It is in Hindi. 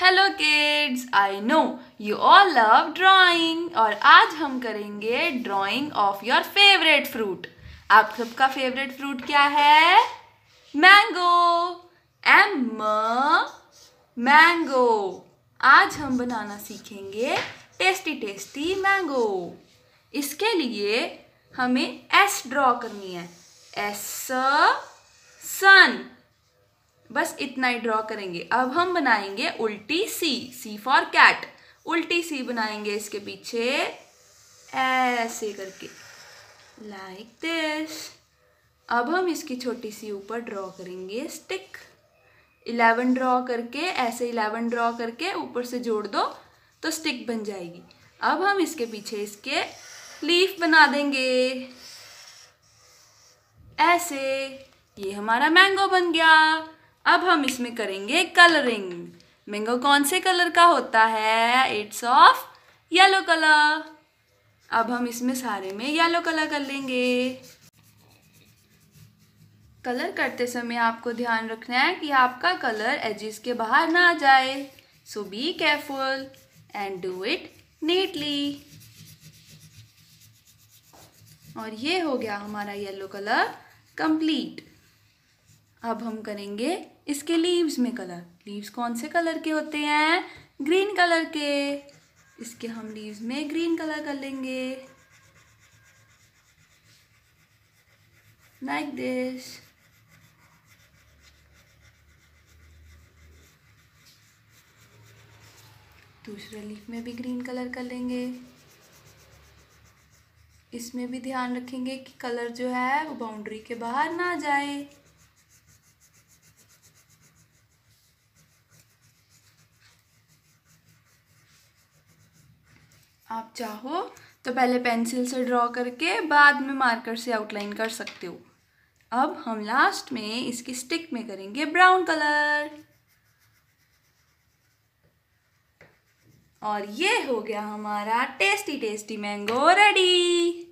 hello kids I know you all love drawing और आज हम करेंगे drawing of your favourite fruit आप सबका फेवरेट फ्रूट क्या है मैंगो एम मैंगो आज हम बनाना सीखेंगे टेस्टी टेस्टी मैंगो इसके लिए हमें एस ड्रॉ करनी है एस सन बस इतना ही ड्रॉ करेंगे अब हम बनाएंगे उल्टी सी सी फॉर कैट उल्टी सी बनाएंगे इसके पीछे ऐसे करके लाइक like दिस अब हम इसकी छोटी सी ऊपर ड्रॉ करेंगे स्टिक इलेवन ड्रॉ करके ऐसे इलेवन ड्रॉ करके ऊपर से जोड़ दो तो स्टिक बन जाएगी अब हम इसके पीछे इसके लीफ बना देंगे ऐसे ये हमारा मैंगो बन गया अब हम इसमें करेंगे कलरिंग मैंगो कौन से कलर का होता है इट्स ऑफ येलो कलर अब हम इसमें सारे में येलो कलर कर लेंगे कलर करते समय आपको ध्यान रखना है कि आपका कलर एजिस के बाहर ना आ जाए so be careful and do it neatly और ये हो गया हमारा येलो कलर कंप्लीट अब हम करेंगे इसके लीव्स में कलर लीव्स कौन से कलर के होते हैं ग्रीन कलर के इसके हम लीव्स में ग्रीन कलर कर लेंगे लाइक दिस दूसरे लीफ में भी ग्रीन कलर कर लेंगे इसमें भी ध्यान रखेंगे कि कलर जो है वो बाउंड्री के बाहर ना जाए आप चाहो तो पहले पेंसिल से ड्रॉ करके बाद में मार्कर से आउटलाइन कर सकते हो अब हम लास्ट में इसकी स्टिक में करेंगे ब्राउन कलर और ये हो गया हमारा टेस्टी टेस्टी मैंगो रेडी